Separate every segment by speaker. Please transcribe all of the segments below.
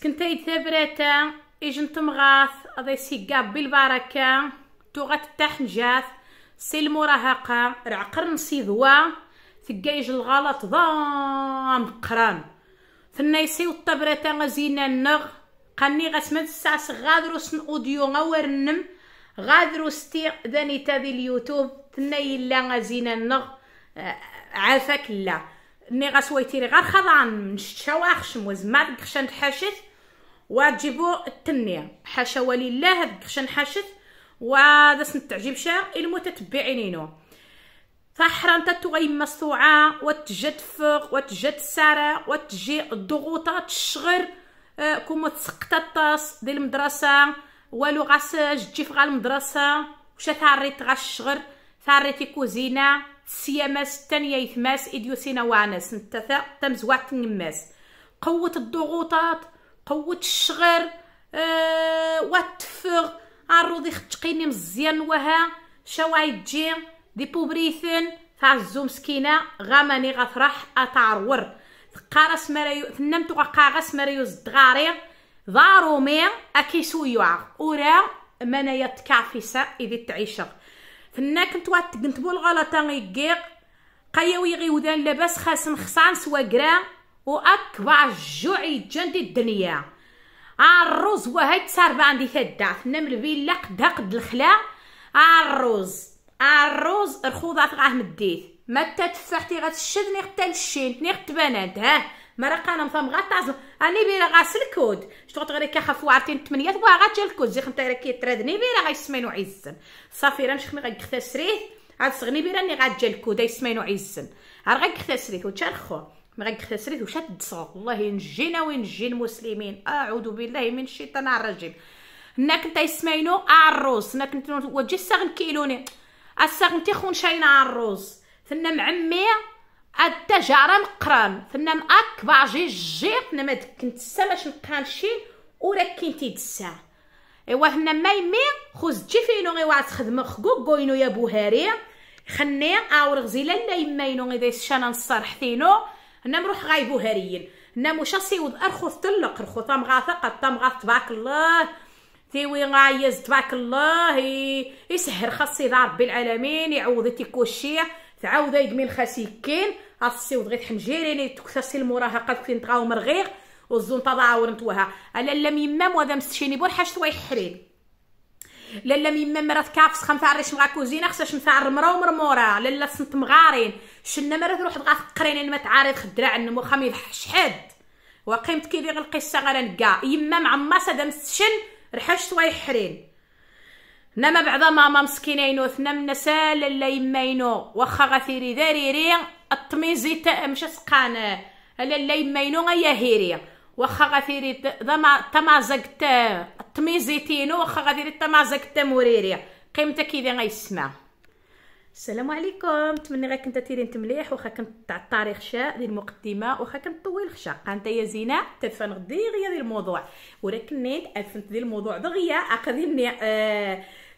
Speaker 1: سكنتاي ثابراتا إجن تمغاث أضي سيقا بالبركة توغات التحنجات سي المراهقة رعقر نسي ذوا ثقايج الغلط ضام قران ثنايسي والطبرة غزينا النغ قاني غسمت الساس غادرو سن اوديو غاور النم غادرو ستي داني تاذي اليوتيوب ثناي لا غزينا النغ آه، عافاك لا ني غسويتي لي غير خضعن من الشواخشم وزما كخشان تحاشت وتجيبوا التنية حاشا ولله هاد الكخشن حاشت وداس نتعجب شاع المتتبعين لينو فحرا انت تغيم الصوعة وتجد فوق وتجد السارة وتجي الضغوطات الشغر آه، كومو تسقط الطاس ديال المدرسة والو غاس تجي في المدرسة وشا تعريت غا الشغر تعريتي كوزينة سياماس تانية يثماس إديوسينا وانس نتا تمزوات نماس قوة الضغوطات قوة الشغر آه واتفغ الروض يختقيني مزيان وها شوايد جي دي بوبريثن الزوم مسكينة غاماني غفرح أتعرور قارس مريو ثنمت وقاغس مريو الدغاري ضارومي أكيسو يوع أورا منايا تكعفيسة إذي تعيشغ ثنا كنت وات كنت بول غلطة قيا قياوي ودان لاباس خاسن خصان سواكرا واكبر جوع جندي الدنيا الروز وهي تسربا عندي تدعت نم الفيلا قدها قد الخلا الرز الروز الخوضات غاه مديت ما تتفحتي غتشد غتشدني حتى الشين ني تبانات ها ما راه قانا مثلا غطاز اني بيرا غاس الكود شتو غير كخاف وعرتين 8 غا تجا الكود زي خنت راه ترادني بيرا غيسمينو عزن صافي راه مشخمي غيغتسريه عاد صغني بيرا غا تجا الكود يسمينو عزن عاد غيغتسريه وتشرخو من غير خسرت وشد تدسغ والله ينجينا وينجي المسلمين اعوذ بالله من الشيطان الرجيم هنا كنت يسمعينو عروس هنا كنت وجي الساغن كيلوني الساغن تيخون شاينا عروس ثنا معميه التجاره نقران ثنا اكبر جي جي ثنا ما كنت ساماش نقران شي ولا كنتي ايوا هنا ما يمي خوز تجي فينو غي واحد تخدم خكوك كوينو يا بوهاري خني اورغ زي لا يمينو غي دايس شانا نصرح فينو هنا مروح غايبو هريين هنا مشاسي وض ارخوث تلق رخوث مغاثق تمغاث تبارك الله تيوي غايز تبارك الله يسهر خاصي دار ربي العالمين يعوض تيكوشي تعاود يدمي الخاسي كين خاصي وض غير تحمجيريني تكساسي المراهقه كنت نتغاو مرغيق وزون تضاور نتوها الا لم يمام وهذا مستشيني بور حاجه ويحرين لالا ميما مرات كافس خمسة عريش مغا كوزينه خصها شمسة عرمرا ومرموره لالا صنت مغارين شنا مرات روح تغاث قرين ما تعارض خدرا عن ما يضحش حد وقيمت كي غير القصه غير نكا يما معما سادا رحش رحشت ويحرين نما بعدا ماما مسكينه ينوث من سال لا يما ينو واخا غثيري داريري الطميزي تا مشات قانه لا يما ينو غيا هيريه واخا غديري طمازك تا تميزيتينو واخا غديري طمازك موريريا مريري قيمتها كيدي غيسمع السلام عليكم نتمنى غير كنت تيري انت مليح واخا كنت تاع التاريخ شاء دي المقدمه واخا كنت طويل خشا قانت يا زينه تدفن غدي غيا ديال الموضوع ولكن نيت ادفنت ديال الموضوع دغيا اقدمني آه،,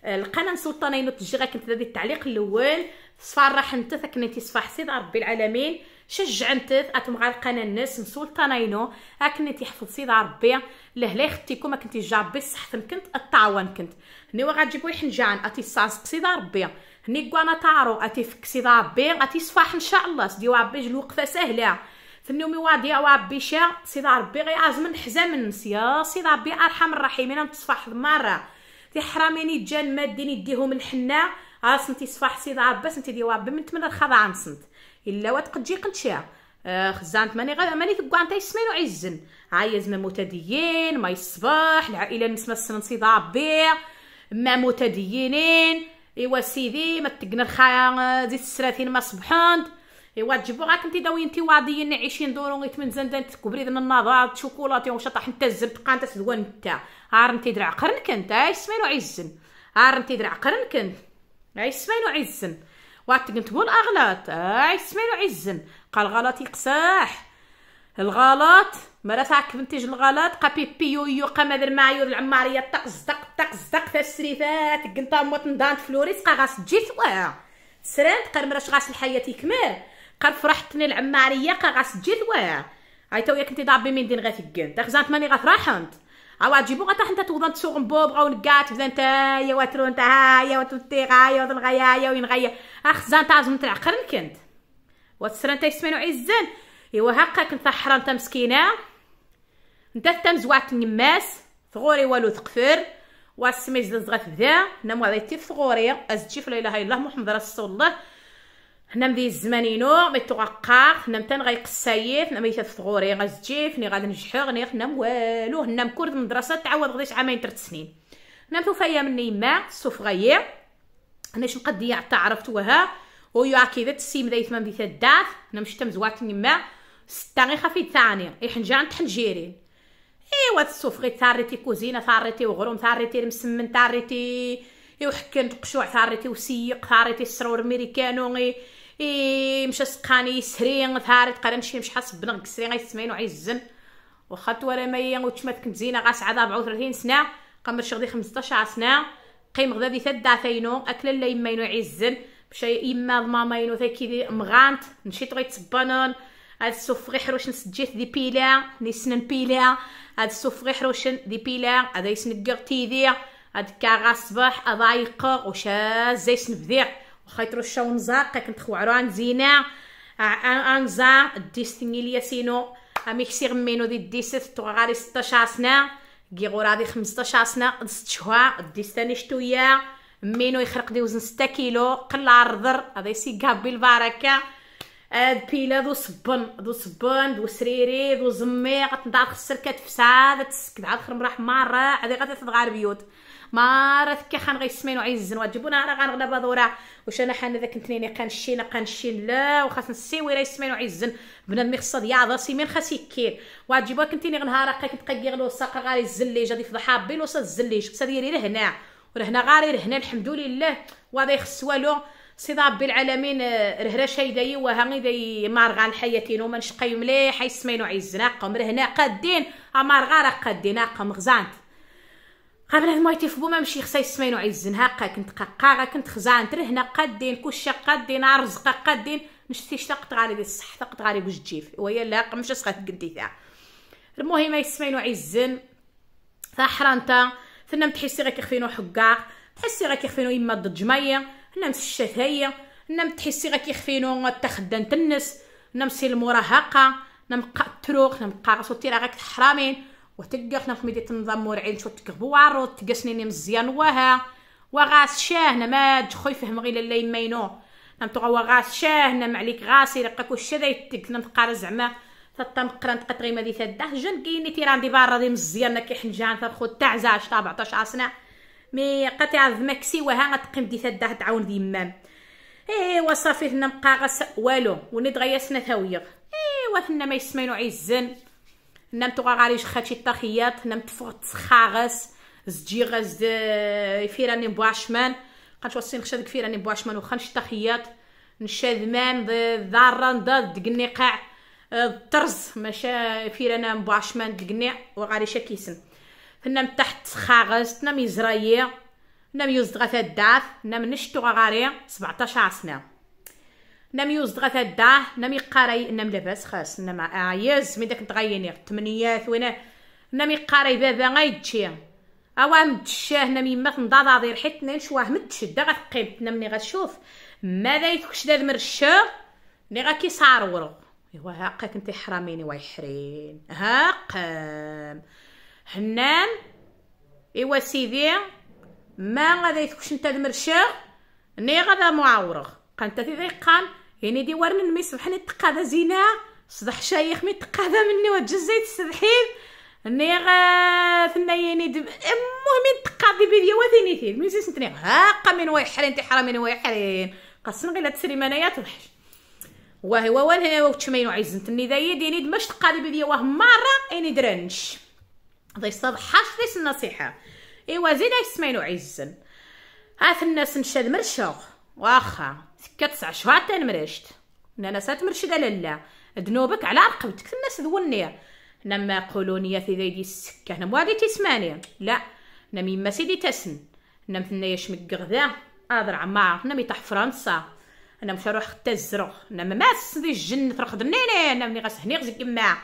Speaker 1: آه القناه سلطانين ينوت غير كنت التعليق الاول صفار راح انت ثكنتي صفاح سيد ربي العالمين اتم اتمغالقه القناة الناس مسلطناينو ها كنتي حفظتي دار ربي لهلا يختيكم ما كنتي جابي صحتن كنت الطعوان كنت هني وغتجيبو يحنجان اتي ساسقسي دار ربي هني كوانا تارو اتي فكسي دار ربي غاتي صفاح ان شاء الله سدي ربي الوقفه سهله تنومي يا ربي شا سيد ربي غيعزم نحزا من نسيا سيد ربي ارحم الراحمين نتصفح مره حراميني جان ديني ديهم الحنا عاصمتي صفاح سيدي ربي سنتي ديوا ربي من تمن الخضع نصنت الا واد قد تجي قنتشيها آه، خزانت ماني غير ماني في كاع يسمين وعزن هاي زمان متديين ما يصبح العائله نسمى السنصي ضابيع ما متدينين ايوا سيدي ما تقنا الخايا زي السراثين ما صبحند ايوا تجبو غاك انت داوي انت واضيين عايشين دورو غيت من زندان تكبري من النظار شوكولاتي وشطح انت الزبد قا انت سدوا انت هار انت درع قرنك انت هاي سمين وعزن عار انت درع قرنك انت هاي سمين وعزن تقول اغلاط اي سمعوا عزن قال غلط يقساح الغلط مرة تاعك منتج الغلط قا بي بي يو يو قا ماذر معيور العمارية طق زدق طق في السريفات قنطا موت ندان فلوريس قا غاس تجي ثواه سرانت قا مراش غاس الحياة يكمل قا فرحتني العمارية قا غاس تجي ثواه هاي ياك كنتي ضابي من دين غا ثقن تخزانت ماني غا فرحنت هاوا تجيبو غا حتى توضن تسوق مبوبغا ونقات بزان تايا واترون تايا يا وين وينغايا اخ زان تازم تاع قرن كنت واتسرا نتا يسمانو عزان ايوا هاكا كنت حرام تا مسكينه نتا تا مزوعت النماس ثغوري والو ثقفر واسميز زغات بدا انا موعدتي في ثغوري ازتي في لا اله الا الله محمد رسول الله هنا مدي الزمانينو مي توقع هنا متان غيقسايف هنا ميتات ثغوري غازجيف ني غادي نجحو غني حنا والو هنا مكورد مدرسة تعاود غديش عامين ثلاث سنين هنا مثوفايا مني ما سوفغايي هنا شنو قد يعطى عرفت وها ويو اكيد السيم دايت ما بيتا دات هنا مش مزوات نما ستا غي خافي ثاني حنجان تحنجيرين ايوا تسوفغي تاريتي كوزينه تاريتي وغروم تاريتي المسمن تاريتي يوحكن قشوع ثاريتي وسيق ثاريتي السرور ميريكانو غي يمشى سقاني يسري ثاري تقرا مشي شحال صبنا كسري غيسمعين وعيزن واخا تورا مايا وتشمات كنت زينه غا 34 سنه قمر شغدي 15 سنه قيم غدا دي تدا ثاينو اكل لا يماينو عزن مشى يما ماماينو ثاكي مغانت نشيط غيتسبانون هاد السوفغي حروشن سجيت دي بيلا نسنن بيلا هاد السوفغي حروشن دي بيلا هذا يسنقر تيدي هاد كاغا صباح أضايق وشاز زي سنبذيع خيطرو الشاون زار كنتخوعرو عن زينا عن زار ديستيني ليا سينو اميكسير مينو دي ديست تو غاري 16 سنه كيغور هادي 15 سنه ست شهور ديستاني شتويه مينو يخرق دي وزن 6 كيلو قلع الرضر هذا يسي كابي البركه هاد بيلا ذو صبن ذو صبن ذو سريري ذو زمي غتنضع خسر كتفساد تسكد عاد خرم راح مره هادي غتتغار بيوت ما راه كي خان غيسمين وعيزن وتجيبونا راه غنغدا بادورا واش انا حنا داك نتنيني قنشي لا لا وخاص نسيوي راه يسمين وعيزن بنادم خصها يعضر سيمين خاص يكير وتجيبوها كنتيني غنهار هكا كتبقى كي غلوصه غير الزليج غادي يفضحها بين وسط الزليج خصها ديالي لهنا ورهنا غير هنا الحمد لله وهذا يخص والو سيد ربي العالمين آه، رهرا شايداي وها داي مارغا الحياتين وما نشقي مليح يسمينو عيزنا قمر هنا قادين امارغا راه قادين قمغزانت قبل هاد ما يتيفبو ما مشي خصها يسمينو عيزن هاكا كنت قاقا كنت خزان ترهنا قادين كلشي قادين رزقه قادين نشتي تاقت غالي ديال الصح تقت غالي بوش جيف وهي لا مش قدي قديتها المهم يسمينو عيزن حرانتا ثنا متحسي غاك يخفينو حقاق تحسي غاك يخفينو اما ضد جميه هنا مسشات هي تحسي متحسي يخفينو كيخفينو تخدان تنس هنا مسي المراهقه هنا مقتروق هنا مقارصو تيرا غاك حرامين وتلقى خنا في مدينة النظام مورعين شو تلقى سنيني مزيان وها وغاس شاهنا ما تخوي فهم غير اللي يمينو نمتغا وغاس شاهنا عليك غاسي لقاك وش ذا يتك نمتقار زعما تطم قران تقطري مدي ثده جن كيني تيران دي بارا دي مزيان تا خود تاع زاج تاع بعطاش عاصنا مي قاتي عاد ماكسي وها غتقيم دي ثده تعاون دي مام ايوا صافي هنا مقاغس والو وني دغيا سنه ايه ايوا ما يسمينو عزن نمت غاري خاتي الطخيات نعم، نمت فغت خاغس زجيغز فيراني بواشمان قنتوصي نخشى فيراني بواشمان وخا نشتخيات نشاذمان ضارن ضاد دقني قاع الطرز آه، ماشا فيرانا بواشمان دقني وغاري كيسن هنا نعم، تحت خاغس تنام يزرايه نام يوزد غثا الدعف نام نشتو غاري سبعتاشر سنه نم يوزدغا تداه نم يقاري نم لاباس خاص نم عايز مي داك تغيني تمنيات وين نم يقاري بابا غيتشي اوام تشاه نم يماك دير حيت نشواه متشدة غتقيم تنمني غتشوف ماذا يتكش داد مرشا لي غكيصار ورغ ايوا هاقاك انت حراميني ويحرين هاقام هنان ايوا سيدي ما غادي يتكش نتا المرشاغ ني غادا معاورغ قانتا تي قال يعني دي ورن مي صبحني تقادا زينا صدح شيخ مي تقادا مني تجزيت السدحين ني غا ثنا يعني المهم تقاضي بيديا وثيني ثيل مي سنتني ها حرام من واي ويحرين قصن غير تسريم انايا تضحش واه هو واه وتشمين عيزنتني ذايا يعني دمش تقاضي بيديا واه مره اني درنش ضي صدحاش ليس النصيحه ايوا زيد اسمين عيزن هاث الناس نشاد مرشوق واخا تكات تسع شهور تنمرشت هنا ناس تمرشد لالا ذنوبك على رقبتك الناس ذوني هنا ما قولوني في ذي دي السكة هنا موالي تسماني لا هنا يما سيدي تسن هنا ثنا يشمك غذا اضر عما عرفنا مي طاح فرنسا انا مش روح حتى الزروخ انا ما ماس دي الجن تروح نيني انا ملي غسهني غزك يما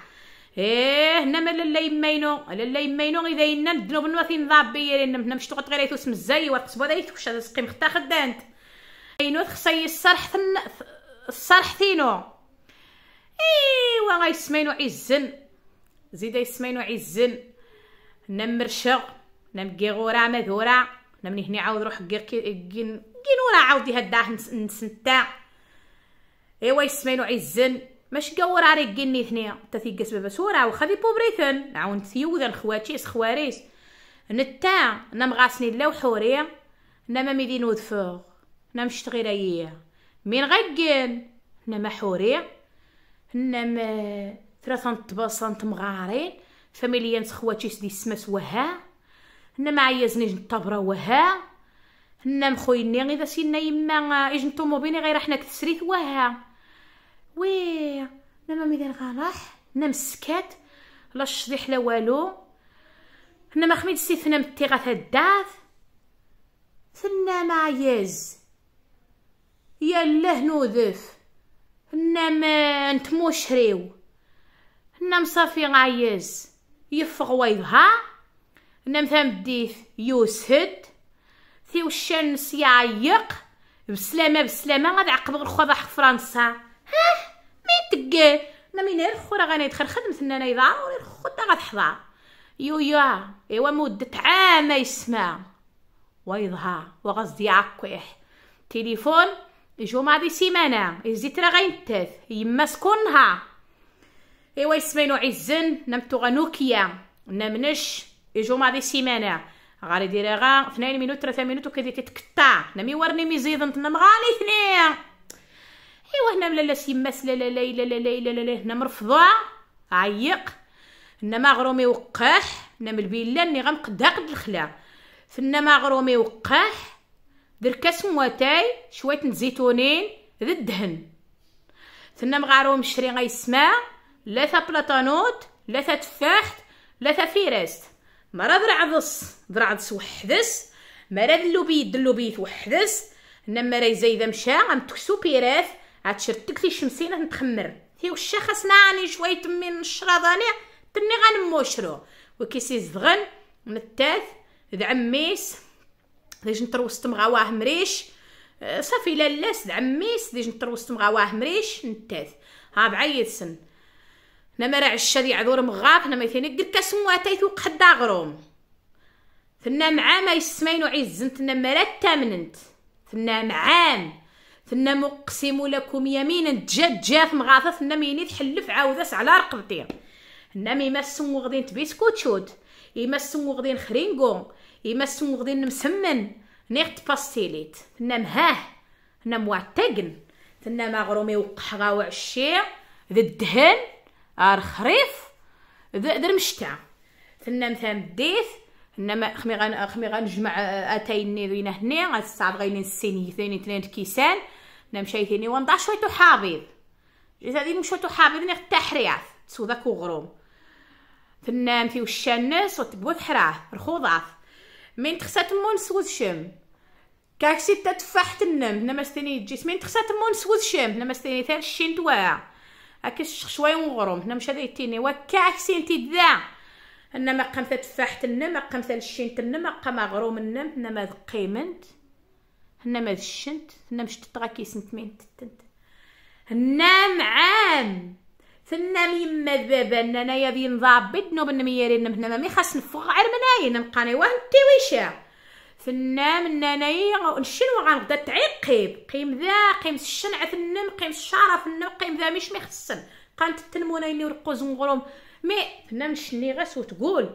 Speaker 1: ايه هنا ما لالا يمينو لالا يمينو اذا ينا الذنوب نواثي نضابي لان هنا غير يثوس مزاي وتقصبو هذا يثوش هذا سقيم ختا خدانت اينو خصها الصرح ثن الصرح ثينو ايوا غيسمينو عزن زيد يسمينو عزن نم مرشغ كيغورا مذورا نمني هني عاود روح كير كين كينورا عاودي هاد داه نسنتا ايوا يسمينو عزن مش قورا ري كيني ثنيا تا تيكاس بابا سورا وخا في بوبريثن عاون ثيوذا خواتيس خواريس نتا نمغاسني غاسني لو حوريه نما ميدينو دفوغ هنا مشتغل أيه مين غقن هنا محوري هنا ما ثلاثة طباسة مغارين فاميليا خواتي سدي سماس وها هنا ما زنيج الطبرة وها هنا مخويني آه، غير سينا يما اجن طوموبيلي غير حنا كتسريت وها وي هنا ما ميدان غلاح انا مسكات لا الشريح لا والو هنا ما خميد سيفنا متي متي غتدات ثنا ما يز يا الله نوذف نام ما نتمو شريو هنا مصافي عياز يفغ ويضها هنا مثام ديث يوسهد ثي وشان سيعيق بسلامة بسلامة غاد عقب غرخوة خوضح فرنسا هاه مين تقى ما مين غير خورا غانا يدخل خدمت انا يضاع ولا غاد حضا يو يا ايوا مدة عام يسمع ويظهر وغصدي عقوح تليفون الجمعة دي سيمانة راه غينتاث يما سكنها ايوا يسمينو عزن نمتو غنوكيا نمنش الجمعة دي سيمانة غادي ديري غا 2 مينوت 3 مينوت وكادي تتقطع انا مي ورني مي زيد نتنم غالي ثنيا ايوا هنا لا لا سيماس لا لا لا لا لا لا لا هنا مرفضة عيق هنا مغرومي وقاح هنا من البيلا ني غنقدها قد الخلا ثنا مغرومي وقاح دير كاس مواتاي شويه زيتونين ذا الدهن ثنا مغارهم شري غيسمع ثا بلاطانوت لا ثا تفاح لا ثا فيرست مرا درع درعضس وحدس مرا دلوبي دلوبيت وحدس انا مرا زايده مشى غنتكسو بيراث شرتك في شمسين نتخمر هي وشا خاصنا راني شويه من الشراضاني تني غنموشرو وكيسي زغن نتاث ذعميس ديج نتروست واه مريش آه، صافي لا لا سد عمي سديج نتروست واه مريش نتاث ها بعيد سن ما راه عشا دي عذور مغاب انا مثلا قلت كاسم اتيت وقحد غروم ثنا عام يسمين عزنت نما لا تامننت ثنا عام فنا مقسم لكم يمينا جات جات مغاثة فنا ميني تحلف عاودس على رقبتي هنا ميما السمو غدين تبيسكوتشود يما السمو غدين خرينكو سون غدين مسمن نيخت باستيليت تنام هاه تنام واتاقن تنام غرومي غاو وعشي ذا الدهن ار خريف ذا المشتع تنام ثام ديث انما خمي غن خمي غنجمع آه، اتايني ذينا هني غنصعب غيني السيني ثاني تلين كيسان انا مشيتيني ونضع شويه حابيض جيت هذه مشويه حابيض نيغ تحريات تسوداك وغروم تنام في وشانس وتبوث حراه رخوضات من تخسات مون سوز شم كاكسي تا تفاح تنم هنا ستيني تجيس من تخسات مون سوز شم هنا ستيني ثار الشين تواع هكا شخشواي ونغرم هنا مش هذي تيني وكاكسي انتي ذا هنا ما قام تفاح تنم ما قام الشين تنم ما قام النم هنا ما قيمنت هنا ما ذشنت هنا مش تتغا سنت مين تتنت هنا معان تنامي ما بابا انايا بين ضابط نوب نميري نمنا ما خاص نفغ غير منايا نبقاني واه تيويشا فنام انايا شنو غنبدا تعيق قيم قيم ذا قيم الشنع فنم قيم الشرف فنم قيم ذا مش ميخصن قالت تنمونا يني ورقوز نغروم مي فنام شني غاس وتقول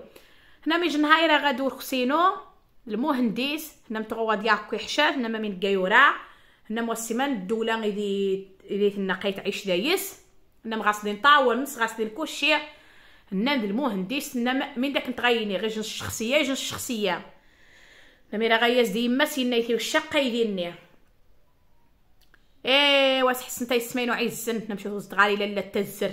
Speaker 1: هنا مي جنهايرة غادور خسينو المهندس هنا متغوا دياكو حشاف هنا ما من كايورا هنا موسمان الدولة غيدي إذا تنقيت عيش دايس هنا مغسلين طاونس غاسلين كلشي هنا المهندس هنا من داك نتغيني غير جنس الشخصيه جنس الشخصيه لما راه غياز ديما سينايتي والشقه يديرني ايوا تحسن تاي سمين وعيزن نمشيو صغاري لالا تزر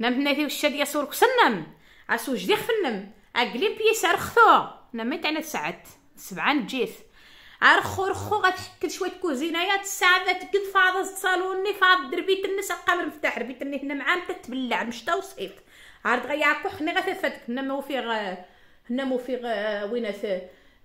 Speaker 1: نمتنايتي والشاد يسور كسنم عسوج ديخ فنم اقليم بيسار خثو نميت انا سعد سبعه جيث عار خو غتحكل شويه كوزينايا الساعه تقد فاض صالوني فاض دربيت الناس قام مفتاح ربيت الني هنا معاه تتبلع مشتا وصيف دغيا كو حنا غتفاتك هنا مو في هنا مو في وين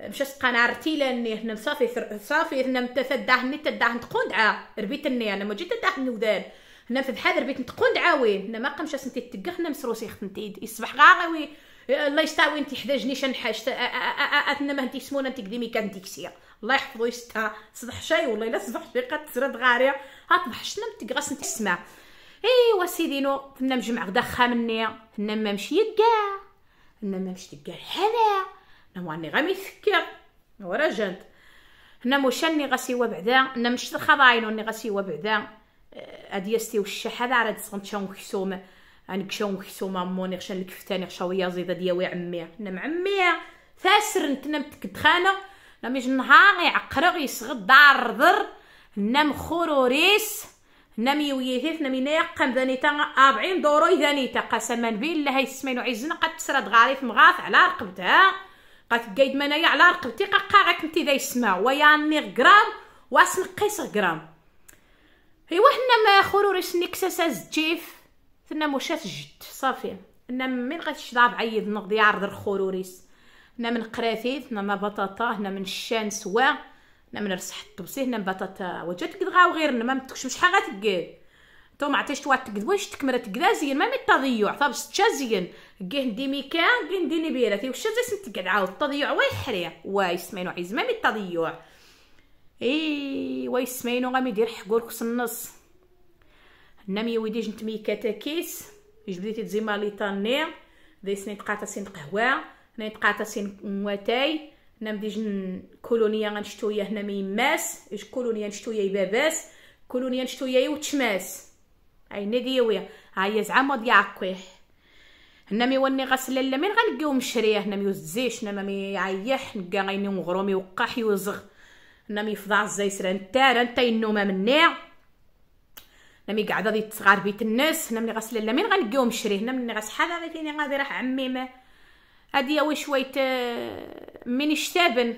Speaker 1: مشى سقان عرتي لاني هنا صافي صافي هنا متفداه هني تقون تقوندعا ربيت الني انا ما جيت تداه ودان هنا في بحال ربيت تقون وين هنا ما قمش سنتي تتقى هنا مسروسي ختنتي يصبح غاوي الله يستاوي انت حدا جنيش نحاش اتنا ما انت سمونه انت قديمي كانت ديكسيه الله يحفظو يشتها صبح شاي والله الا صبح قد تسرد غارية هاطبح شنو تقرس تسمع ايوا سيدي نو كنا مجمع غدا خامني كنا ما مشي كاع كنا ما مشي كاع هذا انا واني غامي يفكر ورا جنت هنا مشاني غاسي بعدا انا مش الخضاين وني غسيوا بعدا آه، اديستي والشح هذا راه تسغنت شاو انا كشاون مكسوم اموني غشان الكفتاني غشاوية زيدة وي عمي انا معمية ثاسر نتنا دخانه لا يجي النهار يعقرغ يسغد دار ضر نام خوروريس هنا مينا يقام ذاني تا أربعين دورو تا قسما بالله يسمين عزنا قد تسرد غاريف مغاث على رقبتها قد قايد منايا على رقبتي قاعك انتي ذا يسمع ويا نير غرام واسم قيس غرام ايوا حنا ما خروريس نكساسا زجيف ثنا مشات جد صافي انا من غتشد عيد نقضي عرض الخروريس هنا من قرافيث هنا من بطاطا هنا من الشان سوا هنا من رسح الطبسي هنا من بطاطا وجات كدغا وغير ما متكش شحال غتكاد تو ما عطيتش توات تكد واش تكمرة تكدا زين ما التضيع طاب ستشا زين كيه ندي ميكا كيه ندي نبيرة تي وشا زي سنتقعد عاود التضيع واي حري واي سمينو عز ما التضيع اي واي سمينو غامي حكور حقورك النص هنا مي ويدي جنت ميكا تاكيس جبديتي تزيما لي طاني دي سنين تقاطع قهوه هنا يتقاطع سين مواتاي هنا مديج كولونيا غنشتويا هنا ميماس اش كولونيا نشتويا يباباس كولونيا نشتويا يوتشماس هاي نديويا هاي زعما ضيع عقيح هنا مي وني غسل لا مين غنلقيو مشريه هنا مي هنا مي عيح غيني مغرومي وقاح يوزغ هنا مي فضع نتا انت نتا النومه مني هنا مي قعدة تصغار بيت الناس هنا ملي غسل لا مين غنلقيو مشريه هنا ملي غسحال هذا غادي راح عمي ما هادي وي شويه آه، من الشتابن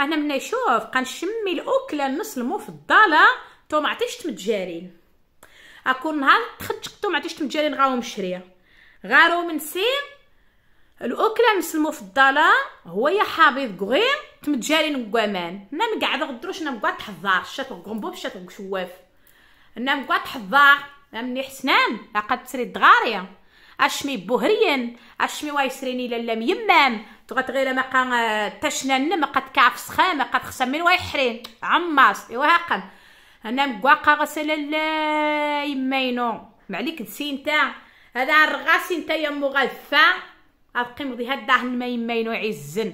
Speaker 1: انا ملي شوف قنشمي الاكله نص المفضله تو ما تمتجارين اكون نهار تخدش تو ما تمتجارين غاو مشريه غارو سي الاكله نص المفضله هو يا حبيب كغير تمتجارين كوامان انا مقعد غدروش نعم انا مقعد تحضر شات غنبوب شات شواف نعم انا مقعد تحضر مني نعم حسنان لقد تسري الدغاريه اشمي بوهريا اشمي وايسريني لالا ميمام تغات غير ما قا آه، تشنن ما قد كعف سخام ما قد من وايحرين عماص ايوا هاقا انا مكواقا غسل لا آه، يمينو معليك نسي تاع هذا الرغاسي نتا يا مو غلفا غتقيم غدي هاد داه ما يمينو عزن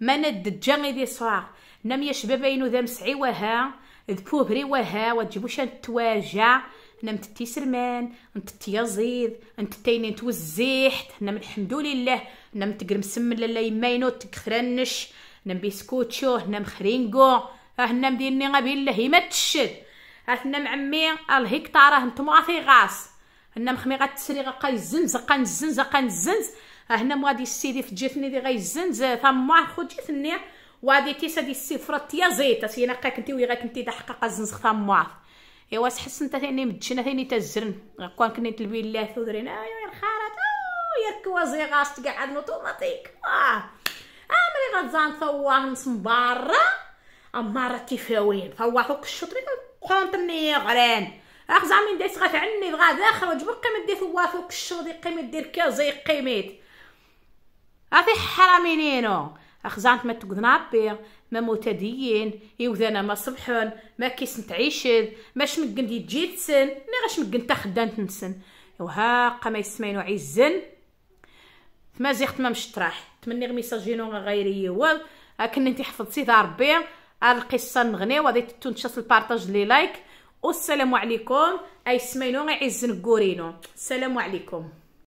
Speaker 1: ما ند جامي دي صراخ نم يا شبابينو ذا مسعي وها ذبوهري وها وتجيبوش التواجه هنا متتي سرمان متتي زيض متتيني توزيحت هنا من الحمد لله هنا متقرم سمن لالا يماينو تكخرنش هنا بيسكوتشو هنا مخرينكو هنا أه مديني غبي الله ما تشد هنا أه معمي الهكتارة هنتمو غاثي غاس هنا أه مخمي غتسري غا يزنز غا نزنز غا نزنز هنا مغادي السيدي في جيتني دي غيزنز ثما خو جيتني وادي تيسا دي السيفرة تيزيت سينا قاك انتي ويغاك انتي دا حقا قزنز ايوا تحس انت ثاني مدشنا ثاني تزرن غكون كني تلبي لا ثودرين ايوا آه، او يا الكوازي غاس تقعد اوتوماتيك اه عمري آه. آه، غتزان ثواه نص مبارة اما راه تيفاوين ثواه فوق الشطري كونطني غران اخ زعما دايس عني بغا داخل وجبر قيمة دير ثواه فوق الشطري قيم دير كازي قيمة افي حرامينينو اخ زعما ما تقدنا بي ما متدين يوذانا ما صبحون ما كيس تعيشد ماش مقن تجي تسن ما غاش مقن تا خدام تنسن وهاقا ما يسمينو عيزن ما زيخت ما مشتراح تمني غ جينو غير يوال اكن انت حفظتي ربيع هاد القصه نغني وغادي تنشر البارطاج لي لايك والسلام عليكم اي سمينو غيعزن كورينو السلام عليكم